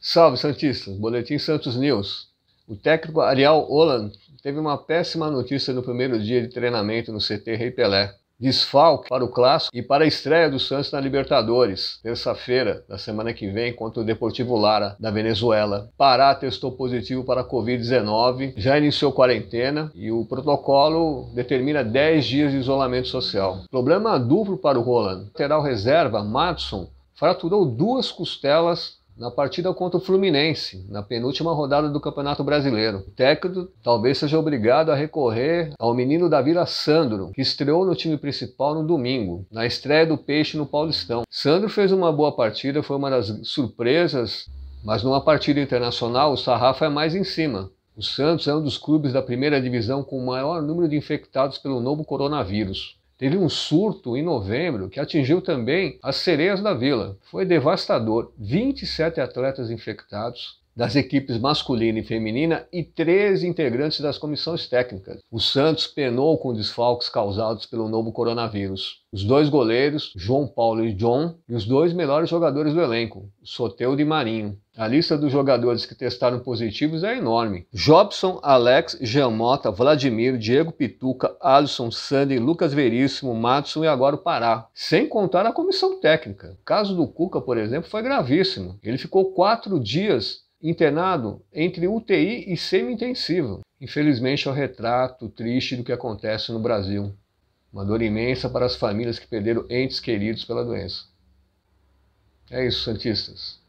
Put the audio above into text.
Salve Santistas, Boletim Santos News. O técnico Ariel Holland teve uma péssima notícia no primeiro dia de treinamento no CT Rei Pelé desfalque para o clássico e para a estreia do Santos na Libertadores, terça-feira da semana que vem contra o Deportivo Lara da Venezuela. Pará testou positivo para a COVID-19, já iniciou quarentena e o protocolo determina 10 dias de isolamento social. Problema duplo para o Roland. Lateral reserva, Matson, fraturou duas costelas na partida contra o Fluminense, na penúltima rodada do Campeonato Brasileiro. O técnico talvez seja obrigado a recorrer ao menino da Vila Sandro, que estreou no time principal no domingo, na estreia do Peixe no Paulistão. Sandro fez uma boa partida, foi uma das surpresas, mas numa partida internacional o sarrafo é mais em cima. O Santos é um dos clubes da primeira divisão com o maior número de infectados pelo novo coronavírus teve um surto em novembro que atingiu também as sereias da vila. Foi devastador: 27 atletas infectados, das equipes masculina e feminina e três integrantes das comissões técnicas. O Santos penou com desfalques causados pelo novo coronavírus. Os dois goleiros, João Paulo e John, e os dois melhores jogadores do elenco, Soteudo e Marinho. A lista dos jogadores que testaram positivos é enorme. Jobson, Alex, Jamota, Vladimir, Diego Pituca, Alisson, Sandy, Lucas Veríssimo, Matson e agora o Pará. Sem contar a comissão técnica. O caso do Cuca, por exemplo, foi gravíssimo. Ele ficou quatro dias internado entre UTI e semi-intensivo. Infelizmente, é o um retrato triste do que acontece no Brasil. Uma dor imensa para as famílias que perderam entes queridos pela doença. É isso, Santistas.